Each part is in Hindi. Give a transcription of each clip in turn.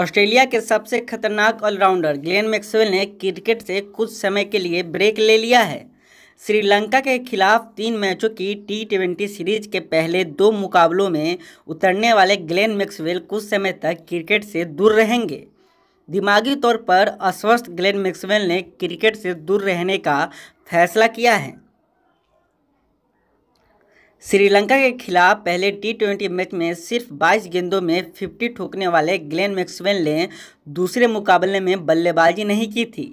ऑस्ट्रेलिया के सबसे खतरनाक ऑलराउंडर ग्लेन मैक्सवेल ने क्रिकेट से कुछ समय के लिए ब्रेक ले लिया है श्रीलंका के खिलाफ तीन मैचों की टी ट्वेंटी सीरीज के पहले दो मुकाबलों में उतरने वाले ग्लेन मैक्सवेल कुछ समय तक क्रिकेट से दूर रहेंगे दिमागी तौर पर अस्वस्थ ग्लेन मैक्सवेल ने क्रिकेट से दूर रहने का फैसला किया है श्रीलंका के खिलाफ पहले टी ट्वेंटी मैच में सिर्फ 22 गेंदों में 50 ठोकने वाले ग्लेन मैक्सवेल ने दूसरे मुकाबले में बल्लेबाजी नहीं की थी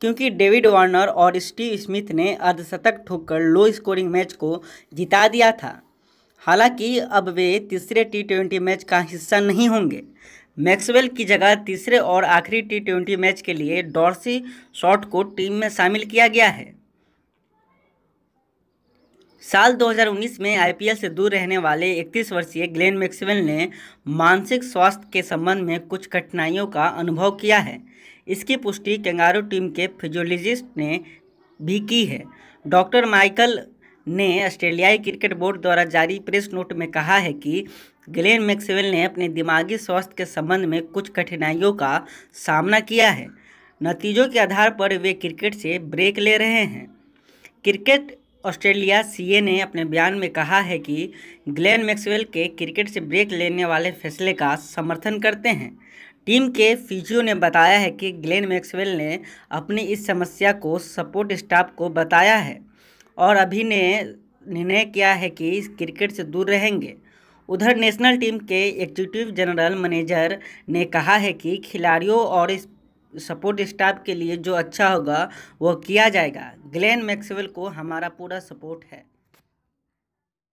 क्योंकि डेविड वार्नर और स्टीव स्मिथ ने अर्धशतक ठोककर लो स्कोरिंग मैच को जिता दिया था हालांकि अब वे तीसरे टी ट्वेंटी मैच का हिस्सा नहीं होंगे मैक्सवेल की जगह तीसरे और आखिरी टी ट्वेंटी मैच के लिए डॉर्सी शॉट को टीम में शामिल किया गया है साल 2019 में आईपीएल से दूर रहने वाले 31 वर्षीय ग्लेन मैक्सवेल ने मानसिक स्वास्थ्य के संबंध में कुछ कठिनाइयों का अनुभव किया है इसकी पुष्टि कंगारू टीम के फिजियोलॉजिस्ट ने भी की है डॉक्टर माइकल ने ऑस्ट्रेलियाई क्रिकेट बोर्ड द्वारा जारी प्रेस नोट में कहा है कि ग्लेन मैक्सवेल ने अपने दिमागी स्वास्थ्य के संबंध में कुछ कठिनाइयों का सामना किया है नतीजों के आधार पर वे क्रिकेट से ब्रेक ले रहे हैं क्रिकेट ऑस्ट्रेलिया सीए ने अपने बयान में कहा है कि ग्लेन मैक्सवेल के क्रिकेट से ब्रेक लेने वाले फैसले का समर्थन करते हैं टीम के फिजियो ने बताया है कि ग्लेन मैक्सवेल ने अपनी इस समस्या को सपोर्ट स्टाफ को बताया है और अभी ने निर्णय किया है कि क्रिकेट से दूर रहेंगे उधर नेशनल टीम के एग्जीक्यूटिव जनरल मैनेजर ने कहा है कि खिलाड़ियों और इस सपोर्ट स्टाफ के लिए जो अच्छा होगा वह किया जाएगा ग्लेन मैक्सवेल को हमारा पूरा सपोर्ट है